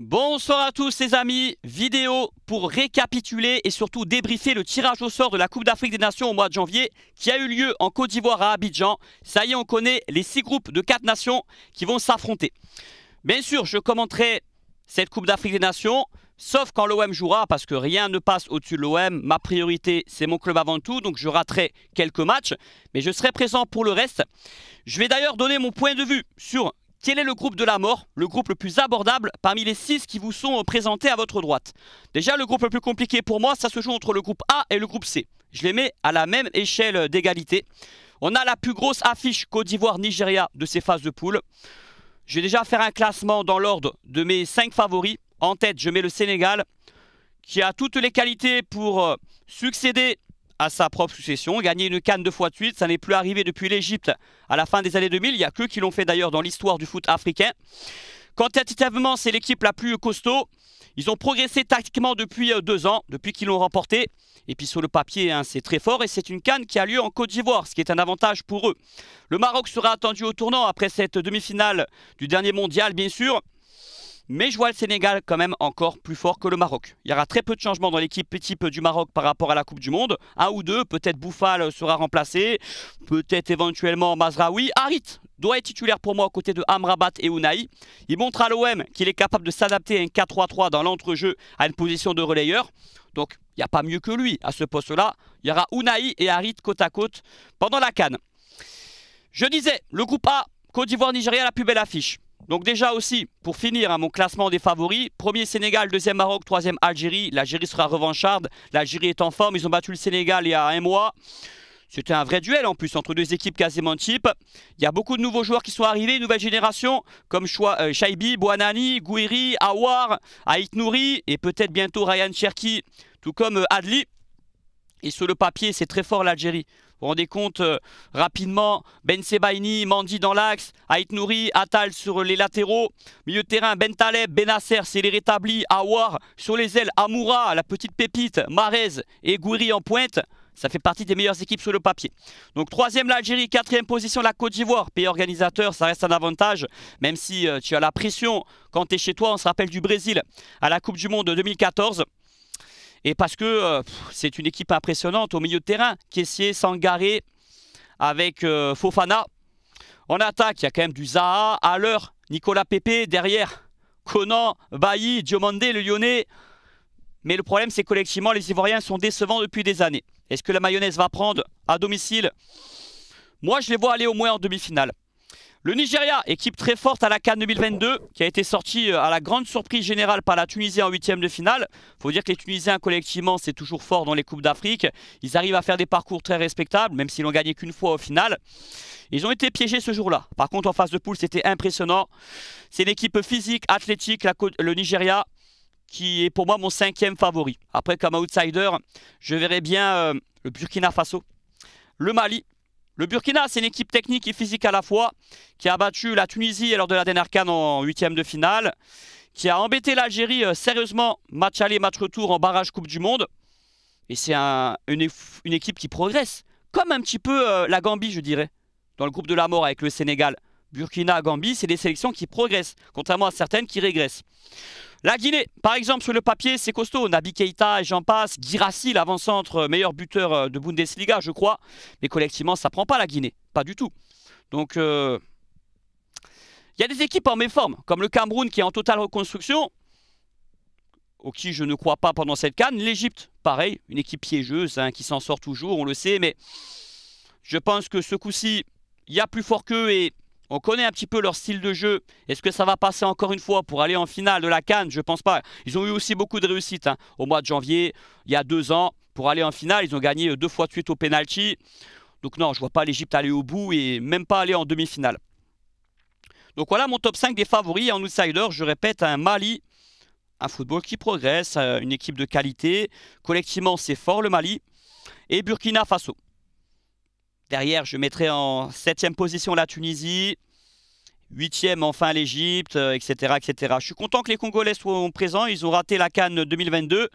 Bonsoir à tous les amis, vidéo pour récapituler et surtout débriefer le tirage au sort de la Coupe d'Afrique des Nations au mois de janvier qui a eu lieu en Côte d'Ivoire à Abidjan. Ça y est, on connaît les six groupes de quatre nations qui vont s'affronter. Bien sûr, je commenterai cette Coupe d'Afrique des Nations, sauf quand l'OM jouera, parce que rien ne passe au-dessus de l'OM. Ma priorité, c'est mon club avant tout, donc je raterai quelques matchs, mais je serai présent pour le reste. Je vais d'ailleurs donner mon point de vue sur quel est le groupe de la mort Le groupe le plus abordable parmi les 6 qui vous sont euh, présentés à votre droite. Déjà, le groupe le plus compliqué pour moi, ça se joue entre le groupe A et le groupe C. Je les mets à la même échelle euh, d'égalité. On a la plus grosse affiche Côte d'Ivoire-Nigeria de ces phases de poule. Je vais déjà faire un classement dans l'ordre de mes 5 favoris. En tête, je mets le Sénégal, qui a toutes les qualités pour euh, succéder à sa propre succession. Gagner une canne deux fois de suite, ça n'est plus arrivé depuis l'Egypte à la fin des années 2000. Il n'y a que qui l'ont fait d'ailleurs dans l'histoire du foot africain. Quantitativement, c'est l'équipe la plus costaud. Ils ont progressé tactiquement depuis euh, deux ans, depuis qu'ils l'ont remporté. Et puis sur le papier, hein, c'est très fort et c'est une canne qui a lieu en Côte d'Ivoire, ce qui est un avantage pour eux. Le Maroc sera attendu au tournant après cette demi-finale du dernier mondial, bien sûr. Mais je vois le Sénégal quand même encore plus fort que le Maroc. Il y aura très peu de changements dans l'équipe type du Maroc par rapport à la Coupe du Monde. Un ou deux, peut-être Bouffal sera remplacé, peut-être éventuellement Mazraoui. Harit doit être titulaire pour moi aux côtés de Amrabat et Ounaï. Il montre à l'OM qu'il est capable de s'adapter à un 4-3-3 dans l'entrejeu à une position de relayeur. Donc il n'y a pas mieux que lui à ce poste-là. Il y aura Ounaï et Harit côte à côte pendant la canne. Je disais, le groupe A, Côte d'Ivoire, Nigeria, la plus belle affiche. Donc déjà aussi, pour finir hein, mon classement des favoris, premier Sénégal, deuxième Maroc, troisième Algérie. L'Algérie sera revancharde. L'Algérie est en forme. Ils ont battu le Sénégal il y a un mois. C'était un vrai duel en plus entre deux équipes quasiment type. Il y a beaucoup de nouveaux joueurs qui sont arrivés, une nouvelle génération, comme Shaibi, euh, Boanani, Gouiri, Awar, Aït Nouri et peut-être bientôt Ryan Cherki, tout comme euh, Adli. Et sur le papier, c'est très fort l'Algérie vous rendez compte euh, rapidement Ben Sebaini, Mandi dans l'axe, Aït Nouri, Atal sur les latéraux, milieu de terrain Ben Taleb, Benasser, c'est les rétablis, Awar sur les ailes, Amoura, la petite pépite, Marez et Gouiri en pointe. Ça fait partie des meilleures équipes sur le papier. Donc troisième l'Algérie, quatrième position la Côte d'Ivoire. Pays organisateur, ça reste un avantage, même si euh, tu as la pression quand tu es chez toi. On se rappelle du Brésil à la Coupe du Monde 2014. Et parce que euh, c'est une équipe impressionnante au milieu de terrain. Kessier, Sangaré avec euh, Fofana. En attaque, il y a quand même du Zaha. À l'heure, Nicolas Pépé derrière. Conan, Bailly, Diomandé, le Lyonnais. Mais le problème, c'est collectivement, les Ivoiriens sont décevants depuis des années. Est-ce que la mayonnaise va prendre à domicile Moi, je les vois aller au moins en demi-finale. Le Nigeria, équipe très forte à la Cannes 2022, qui a été sortie euh, à la grande surprise générale par la Tunisie en huitième de finale. faut dire que les Tunisiens, collectivement, c'est toujours fort dans les Coupes d'Afrique. Ils arrivent à faire des parcours très respectables, même s'ils n'ont gagné qu'une fois au final. Ils ont été piégés ce jour-là. Par contre, en phase de poule, c'était impressionnant. C'est une équipe physique, athlétique, le Nigeria, qui est pour moi mon cinquième favori. Après, comme outsider, je verrai bien euh, le Burkina Faso, le Mali, le Burkina, c'est une équipe technique et physique à la fois, qui a battu la Tunisie lors de la dernière canne en huitième de finale, qui a embêté l'Algérie euh, sérieusement, match aller, match retour en barrage Coupe du Monde. Et c'est une, équipe qui progresse, comme un petit peu euh, la Gambie, je dirais, dans le groupe de la mort avec le Sénégal. Burkina, Gambie, c'est des sélections qui progressent, contrairement à certaines qui régressent. La Guinée, par exemple, sur le papier, c'est costaud. Nabi Keita et j'en passe. Girassi, l'avant-centre, meilleur buteur euh, de Bundesliga, je crois. Mais collectivement, ça prend pas la Guinée. Pas du tout. Donc, euh, il y a des équipes en méforme, comme le Cameroun qui est en totale reconstruction, au qui je ne crois pas pendant cette canne. L'Égypte, pareil, une équipe piégeuse hein, qui s'en sort toujours, on le sait. Mais je pense que ce coup-ci, il y a plus fort qu'eux et on connaît un petit peu leur style de jeu. Est-ce que ça va passer encore une fois pour aller en finale de la Cannes Je ne pense pas. Ils ont eu aussi beaucoup de réussite hein. au mois de janvier, il y a deux ans. Pour aller en finale, ils ont gagné deux fois de suite au penalty. Donc non, je vois pas l'Égypte aller au bout et même pas aller en demi-finale. Donc voilà mon top 5 des favoris en outsider. Je répète, un Mali, un football qui progresse, euh, une équipe de qualité. Collectivement, c'est fort le Mali. Et Burkina Faso. Derrière, je mettrai en 7 septième position la Tunisie, 8e enfin l'Égypte, etc., euh, etc. Je suis content que les Congolais soient présents. Ils ont raté la Cannes 2022.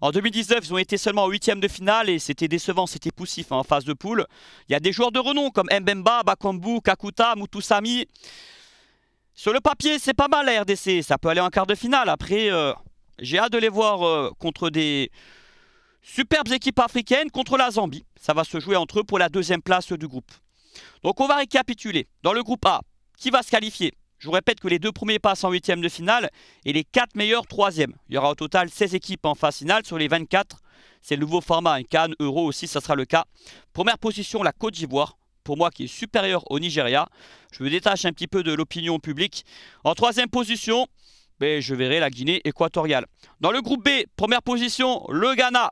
En 2019, ils ont été seulement en huitième de finale et c'était décevant, c'était poussif hein, en phase de poule. Il y a des joueurs de renom comme Mbemba, Bakambu, Kakuta, Mutusami. Sur le papier, c'est pas mal la RDC. Ça peut aller en quart de finale. Après, euh, j'ai hâte de les voir euh, contre des Superbes équipes africaines contre la Zambie. Ça va se jouer entre eux pour la deuxième place du groupe. Donc on va récapituler. Dans le groupe A, qui va se qualifier Je vous répète que les deux premiers passent en huitième de finale et les quatre meilleurs troisièmes. Il y aura au total 16 équipes en phase finale sur les 24. C'est le nouveau format, un hein. Cannes, Euro aussi, ça sera le cas. Première position, la Côte d'Ivoire pour moi qui est supérieure au Nigeria. Je me détache un petit peu de l'opinion publique. En troisième position, ben, je verrai la Guinée équatoriale. Dans le groupe B, première position, le Ghana.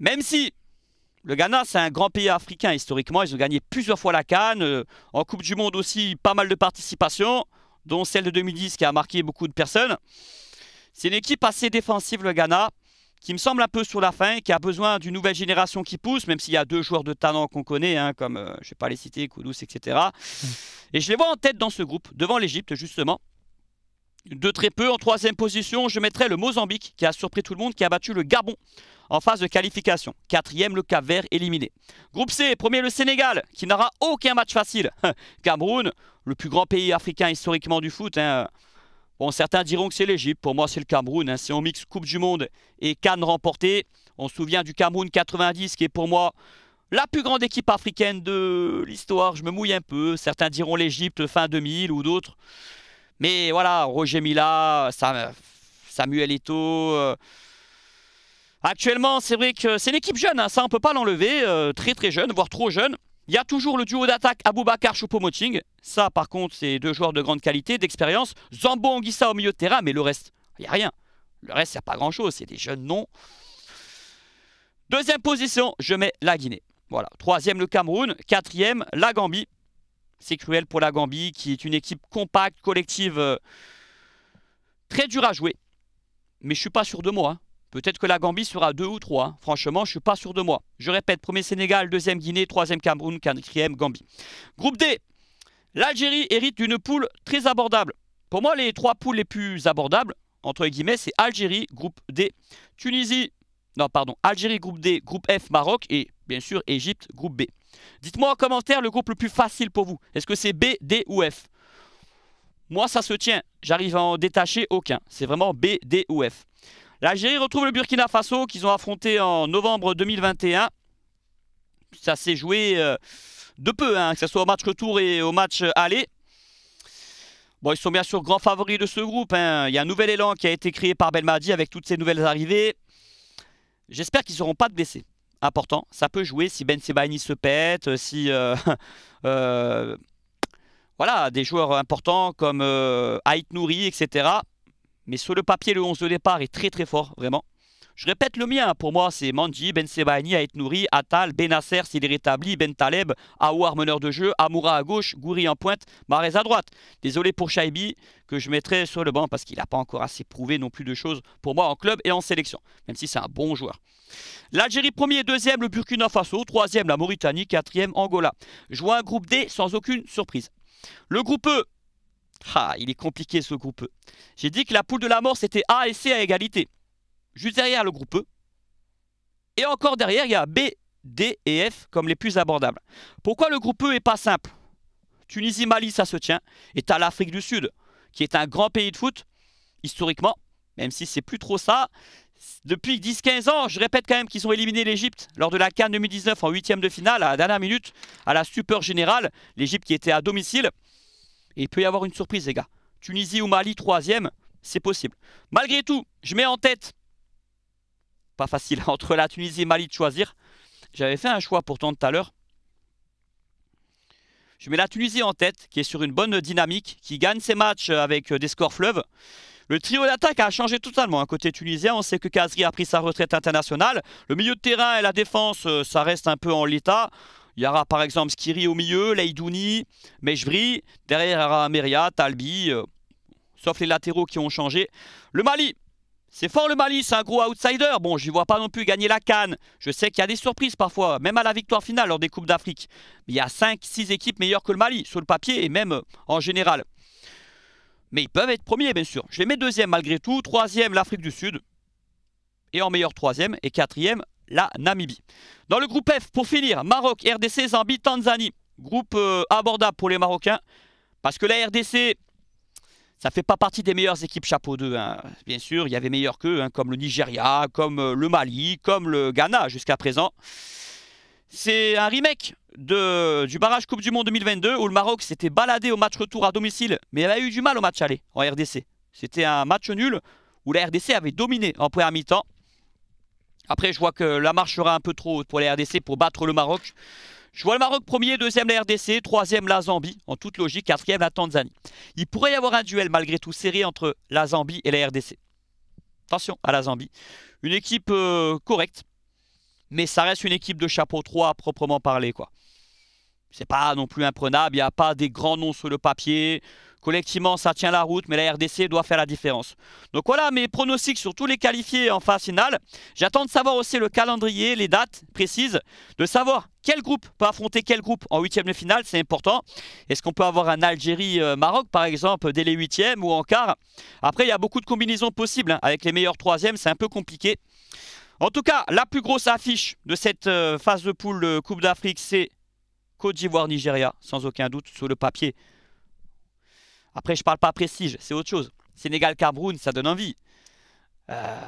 Même si le Ghana, c'est un grand pays africain historiquement, ils ont gagné plusieurs fois la Cannes, euh, en Coupe du Monde aussi, pas mal de participations, dont celle de 2010 qui a marqué beaucoup de personnes. C'est une équipe assez défensive, le Ghana, qui me semble un peu sur la fin, qui a besoin d'une nouvelle génération qui pousse, même s'il y a deux joueurs de talent qu'on connaît, hein, comme, euh, je ne vais pas les citer, Koudous, etc. Mmh. Et je les vois en tête dans ce groupe, devant l'Égypte, justement de très peu. En troisième position, je mettrai le Mozambique, qui a surpris tout le monde, qui a battu le Gabon en phase de qualification. Quatrième, le Cap Vert éliminé. Groupe C, premier le Sénégal, qui n'aura aucun match facile. Cameroun, le plus grand pays africain historiquement du foot. Hein. Bon, certains diront que c'est l'Égypte, pour moi c'est le Cameroun. Hein. Si on mixe Coupe du Monde et Cannes remporté. on se souvient du Cameroun 90, qui est pour moi la plus grande équipe africaine de l'histoire. Je me mouille un peu, certains diront l'Égypte fin 2000 ou d'autres. Mais voilà, Roger Mila, Samuel Eto. Euh, actuellement, c'est vrai que c'est équipe jeune, hein, ça on ne peut pas l'enlever, euh, très très jeune, voire trop jeune. Il y a toujours le duo d'attaque Aboubacar Choupo-Moting. Ça, par contre, c'est deux joueurs de grande qualité, d'expérience. Zambo Anguissa au milieu de terrain, mais le reste, il n'y a rien. Le reste, il n'y a pas grand-chose. C'est des jeunes noms. Deuxième position, je mets la Guinée. Voilà. Troisième, le Cameroun. Quatrième, la Gambie. C'est cruel pour la Gambie, qui est une équipe compacte, collective, euh, très dure à jouer. Mais je suis pas sûr de moi. Hein. Peut-être que la Gambie sera deux ou trois. Hein. Franchement, je suis pas sûr de moi. Je répète, premier Sénégal, deuxième Guinée, troisième Cameroun, quatrième Gambie. Groupe D. L'Algérie hérite d'une poule très abordable. Pour moi, les trois poules les plus abordables, entre guillemets, c'est Algérie, groupe D, Tunisie, non, pardon, Algérie groupe D, groupe F, Maroc et bien sûr Égypte groupe B. Dites-moi en commentaire le groupe le plus facile pour vous. Est-ce que c'est B, D ou F Moi, ça se tient. J'arrive à en détacher aucun. C'est vraiment B, D ou F. L'Algérie retrouve le Burkina Faso qu'ils ont affronté en novembre 2021. Ça s'est joué euh, de peu, hein, que ce soit au match retour et au match aller. Bon, ils sont bien sûr grands favoris de ce groupe. Hein. Il y a un nouvel élan qui a été créé par Belmadi avec toutes ces nouvelles arrivées. J'espère qu'ils n'auront pas de blessés. Important, ça peut jouer si Ben Sebaini se pète, euh, si... Euh, euh, voilà, des joueurs importants comme Ait Nouri, etc. Mais sur le papier, le 11 de départ est très très fort, vraiment. Je répète le mien. Pour moi, c'est Manji, Ben Sebani, Aitnouri, Nouri, Atal, Benasser, s'il est rétabli, Ben Taleb, Aouar, meneur de jeu, Amoura à gauche, Gouri en pointe, Marez à droite. Désolé pour Shaibi, que je mettrai sur le banc parce qu'il n'a pas encore assez prouvé non plus de choses pour moi en club et en sélection, même si c'est un bon joueur. L'Algérie premier, deuxième, le Burkina Faso, troisième, la Mauritanie, quatrième, Angola. joue un groupe D sans aucune surprise. Le groupe E, ah, il est compliqué ce groupe E. J'ai dit que la poule de la mort c'était A et C à égalité. Juste derrière le groupe E. Et encore derrière, il y a B, D et F comme les plus abordables. Pourquoi le groupe E n'est pas simple Tunisie, Mali, ça se tient. Et tu as l'Afrique du Sud, qui est un grand pays de foot, historiquement, même si c'est plus trop ça. Depuis 10-15 ans, je répète quand même qu'ils ont éliminé l'Égypte lors de la Cannes 2019 en huitième de finale, à la dernière minute, à la super générale. L'Égypte qui était à domicile. Et il peut y avoir une surprise, les gars. Tunisie ou Mali, troisième, c'est possible. Malgré tout, je mets en tête pas facile, entre la Tunisie et Mali de choisir. J'avais fait un choix pourtant tout à l'heure. Je mets la Tunisie en tête, qui est sur une bonne dynamique, qui gagne ses matchs avec euh, des scores fleuves. Le trio d'attaque a changé totalement. À hein, côté tunisien, on sait que Kazri a pris sa retraite internationale. Le milieu de terrain et la défense, euh, ça reste un peu en l'état. Il y aura par exemple Skiri au milieu, Leidouni, Mejbri. Derrière, il y aura Talbi, euh, sauf les latéraux qui ont changé. Le Mali, c'est fort le Mali, c'est un gros outsider. Bon, je j'y vois pas non plus gagner la canne. Je sais qu'il y a des surprises parfois, même à la victoire finale lors des Coupes d'Afrique. Mais il y a 5-6 équipes meilleures que le Mali, sur le papier et même euh, en général. Mais ils peuvent être premiers, bien sûr. Je les mets deuxième malgré tout. Troisième, l'Afrique du Sud. Et en meilleur troisième. Et quatrième, la Namibie. Dans le groupe F, pour finir, Maroc, RDC, Zambie, Tanzanie. Groupe euh, abordable pour les Marocains. Parce que la RDC, ça fait pas partie des meilleures équipes chapeau 2. Hein. Bien sûr, il y avait meilleurs qu'eux, hein, comme le Nigeria, comme euh, le Mali, comme le Ghana jusqu'à présent. C'est un remake de, du barrage Coupe du Monde 2022 où le Maroc s'était baladé au match retour à domicile, mais elle a eu du mal au match aller en RDC. C'était un match nul où la RDC avait dominé en première mi-temps. Après, je vois que la marche sera un peu trop haute pour la RDC pour battre le Maroc. Je vois le Maroc premier, deuxième la RDC, troisième la Zambie, en toute logique, quatrième la Tanzanie. Il pourrait y avoir un duel malgré tout serré entre la Zambie et la RDC. Attention à la Zambie. Une équipe euh, correcte, mais ça reste une équipe de chapeau 3 à proprement parler. quoi. C'est pas non plus imprenable, il n'y a pas des grands noms sur le papier. Collectivement, ça tient la route, mais la RDC doit faire la différence. Donc voilà mes pronostics sur tous les qualifiés en phase finale. J'attends de savoir aussi le calendrier, les dates précises, de savoir quel groupe peut affronter quel groupe en huitième de finale, c'est important. Est-ce qu'on peut avoir un Algérie-Maroc, par exemple, dès les huitièmes ou en quart Après, il y a beaucoup de combinaisons possibles. Hein. Avec les meilleurs troisièmes, c'est un peu compliqué. En tout cas, la plus grosse affiche de cette euh, phase de poule Coupe d'Afrique, c'est Côte d'Ivoire-Nigeria, sans aucun doute, sur le papier. Après, je parle pas prestige, c'est autre chose. Sénégal-Cameroun, ça donne envie. Euh,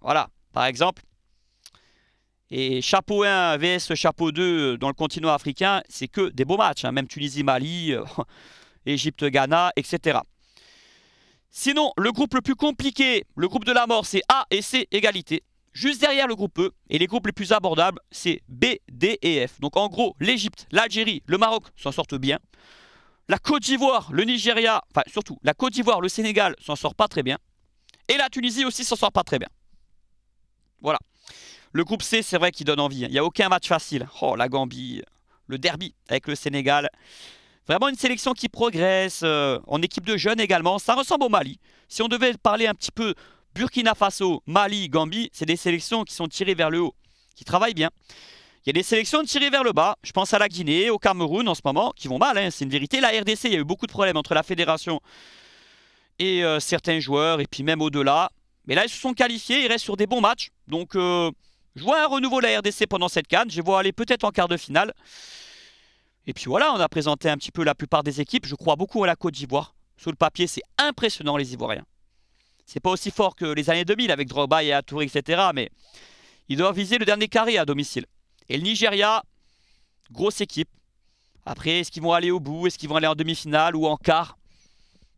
voilà, par exemple. Et chapeau 1 vs chapeau 2 euh, dans le continent africain, c'est que des beaux matchs. Hein, même Tunisie-Mali, euh, Égypte-Ghana, etc. Sinon, le groupe le plus compliqué, le groupe de la mort, c'est A et C égalité. Juste derrière le groupe E, et les groupes les plus abordables, c'est B, D et F. Donc en gros, l'Égypte, l'Algérie, le Maroc s'en sortent bien. La Côte d'Ivoire, le Nigeria, enfin surtout, la Côte d'Ivoire, le Sénégal s'en sort pas très bien. Et la Tunisie aussi s'en sort pas très bien. Voilà. Le groupe C, c'est vrai qu'il donne envie. Hein. Il n'y a aucun match facile. Oh, la Gambie, le derby avec le Sénégal. Vraiment une sélection qui progresse, euh, en équipe de jeunes également. Ça ressemble au Mali. Si on devait parler un petit peu Burkina Faso, Mali, Gambie, c'est des sélections qui sont tirées vers le haut, qui travaillent bien. Il y a des sélections tirées vers le bas. Je pense à la Guinée, au Cameroun en ce moment, qui vont mal, hein. c'est une vérité. La RDC, il y a eu beaucoup de problèmes entre la fédération et euh, certains joueurs, et puis même au-delà. Mais là, ils se sont qualifiés, ils restent sur des bons matchs. Donc, euh, je vois un renouveau de la RDC pendant cette canne. Je vois aller peut-être en quart de finale. Et puis voilà, on a présenté un petit peu la plupart des équipes. Je crois beaucoup à la Côte d'Ivoire. Sous le papier, c'est impressionnant les Ivoiriens. C'est pas aussi fort que les années 2000 avec Drogba et Atour, etc. Mais ils doivent viser le dernier carré à domicile. Et le Nigeria, grosse équipe. Après, est-ce qu'ils vont aller au bout Est-ce qu'ils vont aller en demi-finale ou en quart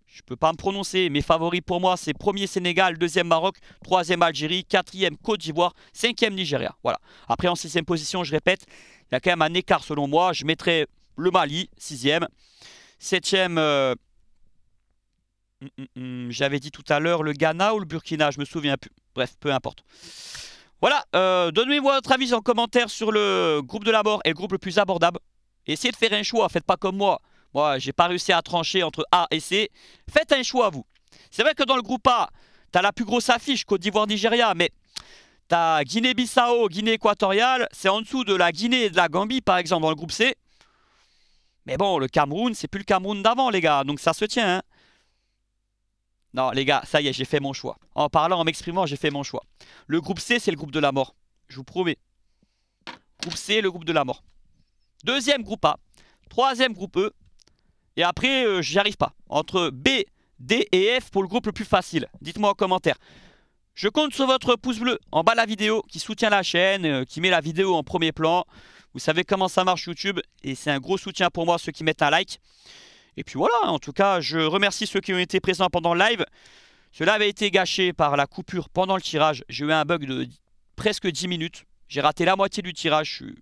Je ne peux pas me prononcer. Mes favoris pour moi, c'est premier Sénégal, deuxième Maroc, troisième Algérie, quatrième Côte d'Ivoire, cinquième Nigeria. Voilà. Après, en sixième position, je répète, il y a quand même un écart selon moi. Je mettrais le Mali, sixième. Septième, euh, hum, hum, hum, j'avais dit tout à l'heure, le Ghana ou le Burkina, je me souviens plus. Bref, peu importe. Voilà, euh, donnez-moi votre avis en commentaire sur le groupe de la mort et le groupe le plus abordable. Essayez de faire un choix, faites pas comme moi. Moi, j'ai pas réussi à trancher entre A et C. Faites un choix, vous. C'est vrai que dans le groupe A, t'as la plus grosse affiche, Côte divoire Nigeria, mais t'as Guinée-Bissau, Guinée équatoriale, c'est en dessous de la Guinée et de la Gambie, par exemple, dans le groupe C. Mais bon, le Cameroun, c'est plus le Cameroun d'avant, les gars, donc ça se tient. Hein. Non, les gars, ça y est, j'ai fait mon choix. En parlant, en m'exprimant, j'ai fait mon choix. Le groupe C, c'est le groupe de la mort. Je vous promets. Groupe C, le groupe de la mort. Deuxième groupe A. Troisième groupe E. Et après, euh, j'y arrive pas. Entre B, D et F pour le groupe le plus facile. Dites-moi en commentaire. Je compte sur votre pouce bleu en bas de la vidéo qui soutient la chaîne, euh, qui met la vidéo en premier plan. Vous savez comment ça marche YouTube et c'est un gros soutien pour moi ceux qui mettent un like. Et puis voilà, en tout cas, je remercie ceux qui ont été présents pendant le live. Cela avait été gâché par la coupure pendant le tirage. J'ai eu un bug de presque 10 minutes. J'ai raté la moitié du tirage. Je suis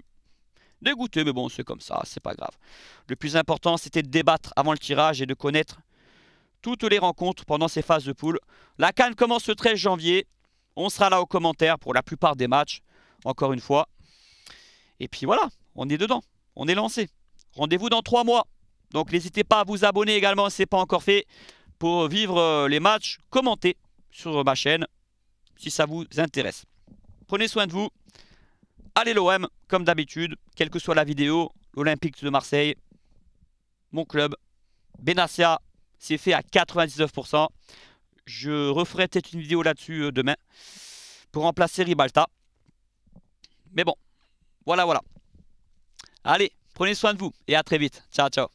dégoûté, mais bon, c'est comme ça, c'est pas grave. Le plus important, c'était de débattre avant le tirage et de connaître toutes les rencontres pendant ces phases de poule. La canne commence le 13 janvier. On sera là aux commentaires pour la plupart des matchs, encore une fois. Et puis voilà, on est dedans, on est lancé. Rendez-vous dans 3 mois. Donc n'hésitez pas à vous abonner également si ce n'est pas encore fait pour vivre euh, les matchs commentez sur ma chaîne si ça vous intéresse. Prenez soin de vous. Allez l'OM, comme d'habitude, quelle que soit la vidéo, l'Olympique de Marseille, mon club, Benassia, c'est fait à 99%. Je referai peut-être une vidéo là-dessus euh, demain pour remplacer Ribalta. Mais bon, voilà, voilà. Allez, prenez soin de vous et à très vite. Ciao, ciao.